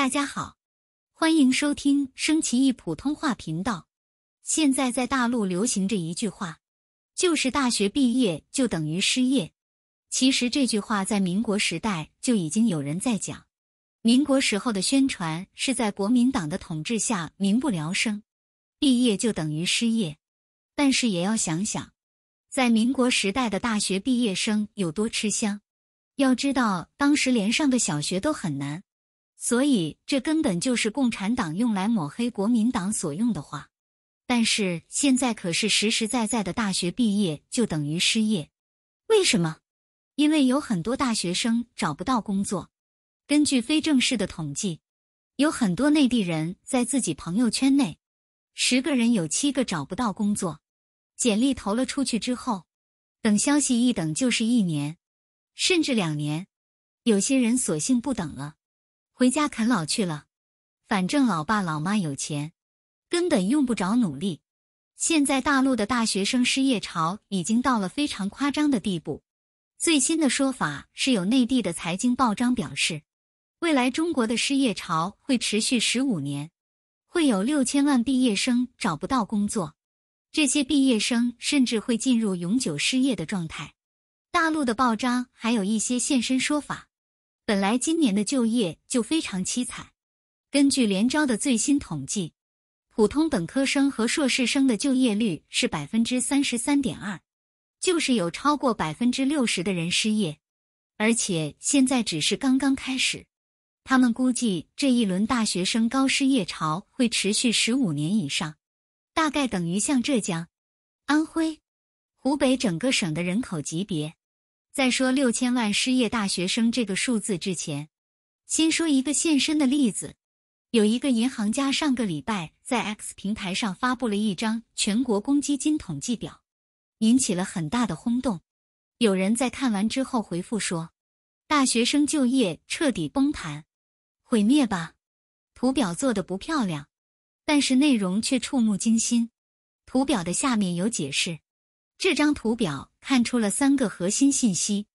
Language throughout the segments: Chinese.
大家好，欢迎收听升旗易普通话频道。现在在大陆流行着一句话，就是大学毕业就等于失业。其实这句话在民国时代就已经有人在讲。民国时候的宣传是在国民党的统治下，民不聊生，毕业就等于失业。但是也要想想，在民国时代的大学毕业生有多吃香。要知道，当时连上个小学都很难。所以，这根本就是共产党用来抹黑国民党所用的话。但是现在可是实实在在的，大学毕业就等于失业。为什么？因为有很多大学生找不到工作。根据非正式的统计，有很多内地人在自己朋友圈内，十个人有七个找不到工作。简历投了出去之后，等消息一等就是一年，甚至两年。有些人索性不等了。回家啃老去了，反正老爸老妈有钱，根本用不着努力。现在大陆的大学生失业潮已经到了非常夸张的地步。最新的说法是有内地的财经报章表示，未来中国的失业潮会持续十五年，会有六千万毕业生找不到工作，这些毕业生甚至会进入永久失业的状态。大陆的报章还有一些现身说法。本来今年的就业就非常凄惨，根据联招的最新统计，普通本科生和硕士生的就业率是百分之三十三点二，就是有超过百分之六十的人失业，而且现在只是刚刚开始。他们估计这一轮大学生高失业潮会持续十五年以上，大概等于像浙江、安徽、湖北整个省的人口级别。在说六千万失业大学生这个数字之前，先说一个现身的例子。有一个银行家上个礼拜在 X 平台上发布了一张全国公积金统计表，引起了很大的轰动。有人在看完之后回复说：“大学生就业彻底崩盘，毁灭吧！图表做的不漂亮，但是内容却触目惊心。图表的下面有解释，这张图表。”看出了三个核心信息：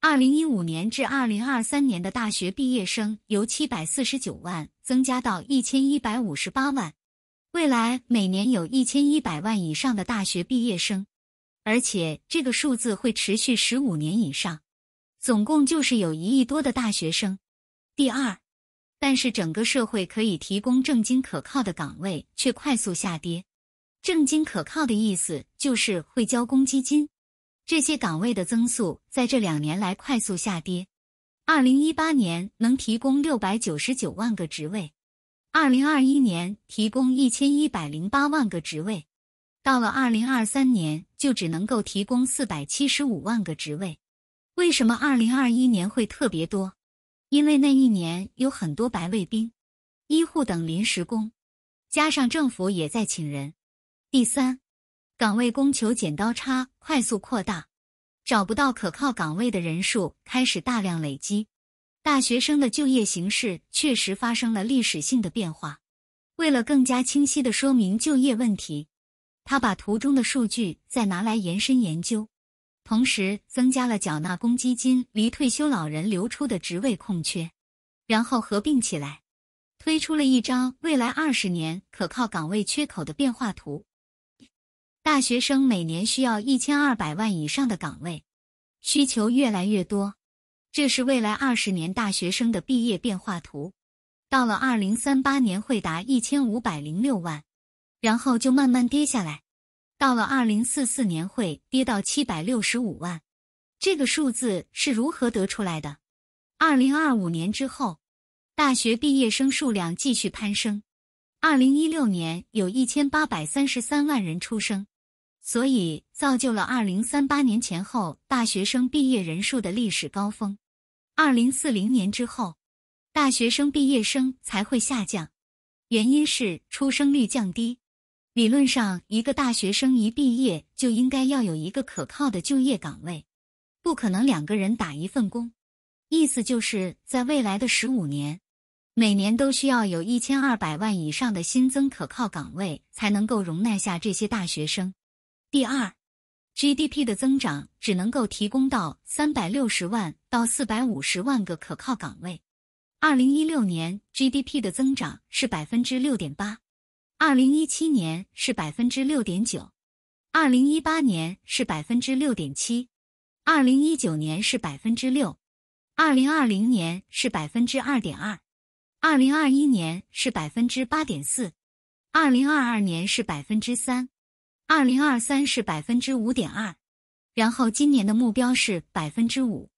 二零一五年至二零二三年的大学毕业生由七百四十九万增加到一千一百五十八万，未来每年有一千一百万以上的大学毕业生，而且这个数字会持续十五年以上，总共就是有一亿多的大学生。第二，但是整个社会可以提供正经可靠的岗位却快速下跌。正经可靠的意思就是会交公积金。这些岗位的增速在这两年来快速下跌。二零一八年能提供六百九十九万个职位，二零二一年提供一千一百零八万个职位，到了二零二三年就只能够提供四百七十五万个职位。为什么二零二一年会特别多？因为那一年有很多白卫兵、医护等临时工，加上政府也在请人。第三，岗位供求剪刀差快速扩大，找不到可靠岗位的人数开始大量累积。大学生的就业形势确实发生了历史性的变化。为了更加清晰的说明就业问题，他把图中的数据再拿来延伸研究，同时增加了缴纳公积金离退休老人流出的职位空缺，然后合并起来，推出了一张未来二十年可靠岗位缺口的变化图。大学生每年需要一千二百万以上的岗位，需求越来越多。这是未来二十年大学生的毕业变化图，到了二零三八年会达一千五百零六万，然后就慢慢跌下来，到了二零四四年会跌到七百六十五万。这个数字是如何得出来的？二零二五年之后，大学毕业生数量继续攀升。二零一六年有一千八百三十三万人出生。所以造就了二零三八年前后大学生毕业人数的历史高峰，二零四零年之后，大学生毕业生才会下降。原因是出生率降低。理论上，一个大学生一毕业就应该要有一个可靠的就业岗位，不可能两个人打一份工。意思就是在未来的十五年，每年都需要有一千二百万以上的新增可靠岗位，才能够容纳下这些大学生。第二，GDP 的增长只能够提供到三百六十万到四百五十万个可靠岗位。二零一六年 GDP 的增长是百分之六点八，二零一七年是百分之六点九，二零一八年是百分之六点七，二零一九年是百分之六，二零二零年是百分之二点二，二零二一年是百分之八点四，二零二二年是百分之三。二零二三是百分之五点二，然后今年的目标是百分之五，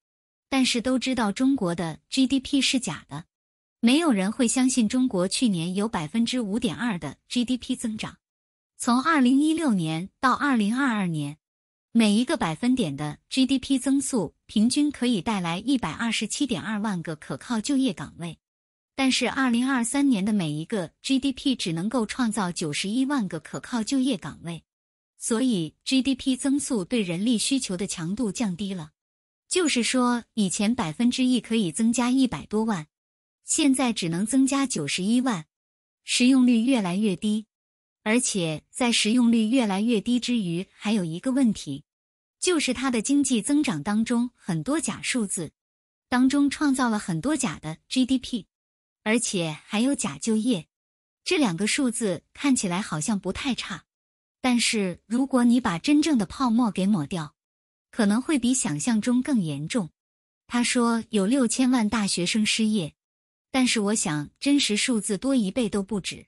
但是都知道中国的 GDP 是假的，没有人会相信中国去年有百分之五点二的 GDP 增长。从二零一六年到二零二二年，每一个百分点的 GDP 增速平均可以带来一百二十七点二万个可靠就业岗位，但是二零二三年的每一个 GDP 只能够创造九十一万个可靠就业岗位。所以 GDP 增速对人力需求的强度降低了，就是说以前百分之一可以增加一百多万，现在只能增加九十一万，使用率越来越低。而且在使用率越来越低之余，还有一个问题，就是它的经济增长当中很多假数字，当中创造了很多假的 GDP，而且还有假就业，这两个数字看起来好像不太差。但是如果你把真正的泡沫给抹掉，可能会比想象中更严重。他说有六千万大学生失业，但是我想真实数字多一倍都不止。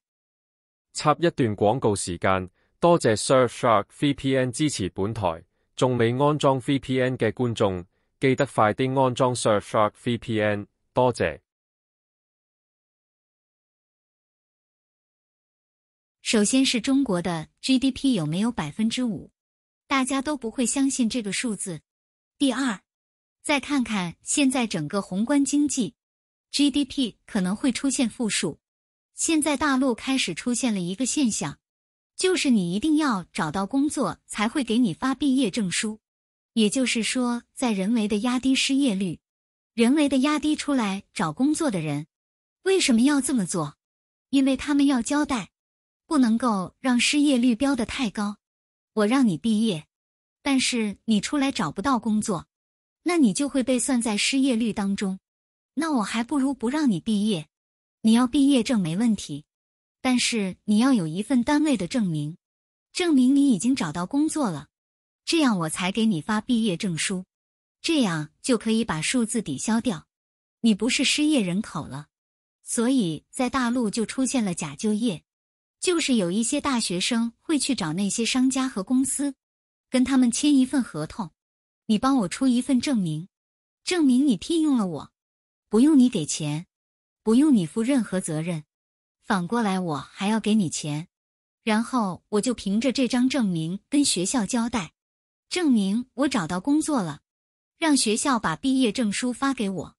插一段广告时间，多谢 Surfshark VPN 支持本台。仲未安装 VPN 嘅观众，记得快啲安装 Surfshark VPN，多谢。首先是中国的 GDP 有没有百分之五？大家都不会相信这个数字。第二，再看看现在整个宏观经济，GDP 可能会出现负数。现在大陆开始出现了一个现象，就是你一定要找到工作才会给你发毕业证书，也就是说，在人为的压低失业率，人为的压低出来找工作的人。为什么要这么做？因为他们要交代。不能够让失业率标的太高。我让你毕业，但是你出来找不到工作，那你就会被算在失业率当中。那我还不如不让你毕业。你要毕业证没问题，但是你要有一份单位的证明，证明你已经找到工作了，这样我才给你发毕业证书。这样就可以把数字抵消掉，你不是失业人口了。所以在大陆就出现了假就业。就是有一些大学生会去找那些商家和公司，跟他们签一份合同，你帮我出一份证明，证明你聘用了我，不用你给钱，不用你负任何责任，反过来我还要给你钱，然后我就凭着这张证明跟学校交代，证明我找到工作了，让学校把毕业证书发给我，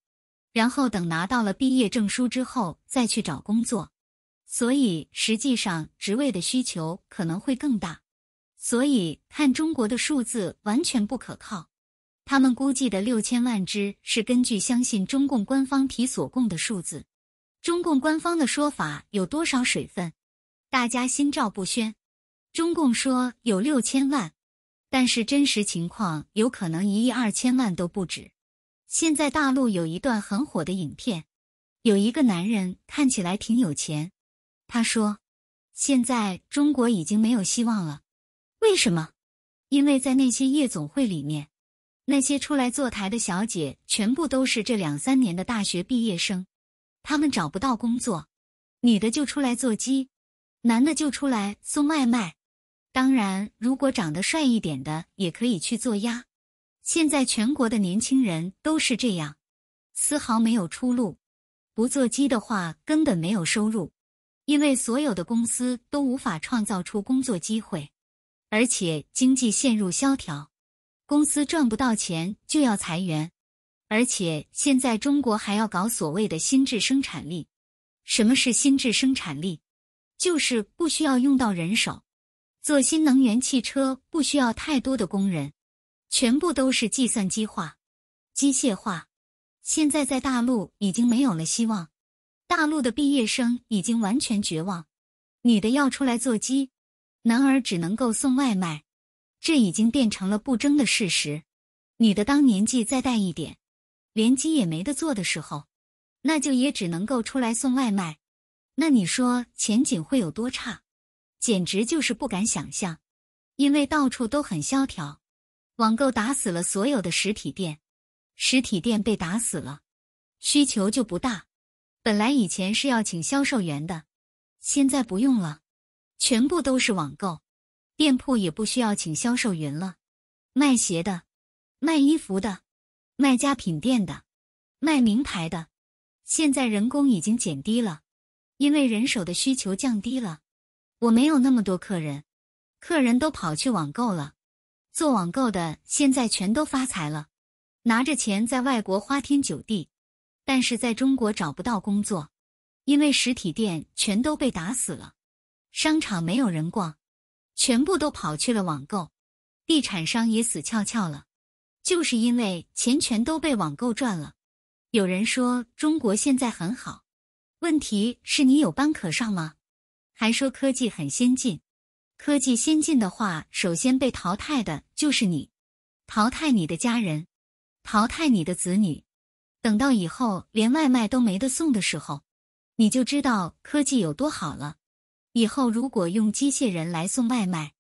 然后等拿到了毕业证书之后再去找工作。所以实际上，职位的需求可能会更大。所以看中国的数字完全不可靠，他们估计的六千万只是根据相信中共官方提所供的数字。中共官方的说法有多少水分，大家心照不宣。中共说有六千万，但是真实情况有可能一亿二千万都不止。现在大陆有一段很火的影片，有一个男人看起来挺有钱。他说：“现在中国已经没有希望了，为什么？因为在那些夜总会里面，那些出来坐台的小姐全部都是这两三年的大学毕业生，他们找不到工作，女的就出来做鸡，男的就出来送外卖。当然，如果长得帅一点的，也可以去做鸭。现在全国的年轻人都是这样，丝毫没有出路。不做鸡的话，根本没有收入。”因为所有的公司都无法创造出工作机会，而且经济陷入萧条，公司赚不到钱就要裁员，而且现在中国还要搞所谓的新智生产力。什么是新智生产力？就是不需要用到人手，做新能源汽车不需要太多的工人，全部都是计算机化、机械化。现在在大陆已经没有了希望。大陆的毕业生已经完全绝望，女的要出来做鸡，男儿只能够送外卖，这已经变成了不争的事实。女的当年纪再大一点，连鸡也没得做的时候，那就也只能够出来送外卖。那你说前景会有多差？简直就是不敢想象，因为到处都很萧条，网购打死了所有的实体店，实体店被打死了，需求就不大。本来以前是要请销售员的，现在不用了，全部都是网购，店铺也不需要请销售员了。卖鞋的、卖衣服的、卖家品店的、卖名牌的，现在人工已经减低了，因为人手的需求降低了。我没有那么多客人，客人都跑去网购了，做网购的现在全都发财了，拿着钱在外国花天酒地。但是在中国找不到工作，因为实体店全都被打死了，商场没有人逛，全部都跑去了网购，地产商也死翘翘了，就是因为钱全都被网购赚了。有人说中国现在很好，问题是你有班可上吗？还说科技很先进，科技先进的话，首先被淘汰的就是你，淘汰你的家人，淘汰你的子女。等到以后连外卖都没得送的时候，你就知道科技有多好了。以后如果用机械人来送外卖，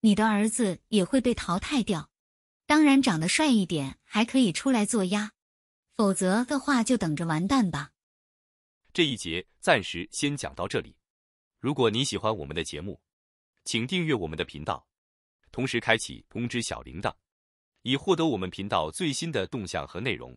你的儿子也会被淘汰掉。当然长得帅一点还可以出来做鸭，否则的话就等着完蛋吧。这一节暂时先讲到这里。如果你喜欢我们的节目，请订阅我们的频道，同时开启通知小铃铛，以获得我们频道最新的动向和内容。